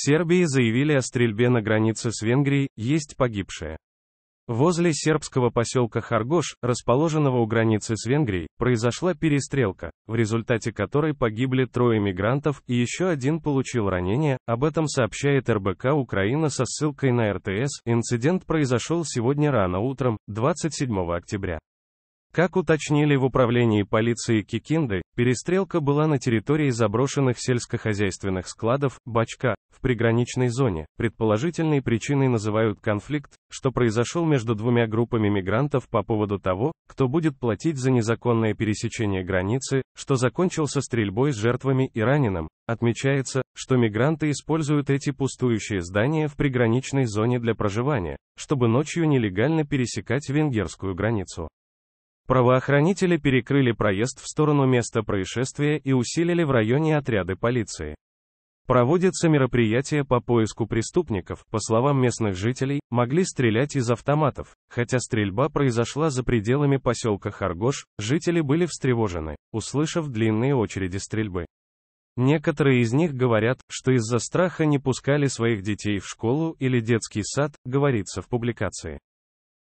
Сербии заявили о стрельбе на границе с Венгрией, есть погибшие. Возле сербского поселка Харгош, расположенного у границы с Венгрией, произошла перестрелка, в результате которой погибли трое мигрантов и еще один получил ранение, об этом сообщает РБК Украина со ссылкой на РТС. Инцидент произошел сегодня рано утром, 27 октября. Как уточнили в управлении полиции Кикинды, перестрелка была на территории заброшенных сельскохозяйственных складов «Бачка» в приграничной зоне. Предположительной причиной называют конфликт, что произошел между двумя группами мигрантов по поводу того, кто будет платить за незаконное пересечение границы, что закончился стрельбой с жертвами и раненым. Отмечается, что мигранты используют эти пустующие здания в приграничной зоне для проживания, чтобы ночью нелегально пересекать венгерскую границу. Правоохранители перекрыли проезд в сторону места происшествия и усилили в районе отряды полиции. Проводятся мероприятия по поиску преступников, по словам местных жителей, могли стрелять из автоматов, хотя стрельба произошла за пределами поселка Харгош, жители были встревожены, услышав длинные очереди стрельбы. Некоторые из них говорят, что из-за страха не пускали своих детей в школу или детский сад, говорится в публикации.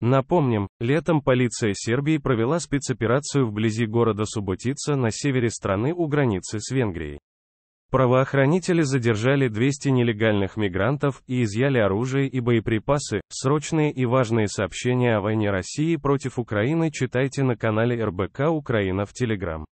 Напомним, летом полиция Сербии провела спецоперацию вблизи города Субутица на севере страны у границы с Венгрией. Правоохранители задержали 200 нелегальных мигрантов и изъяли оружие и боеприпасы. Срочные и важные сообщения о войне России против Украины читайте на канале РБК Украина в Телеграм.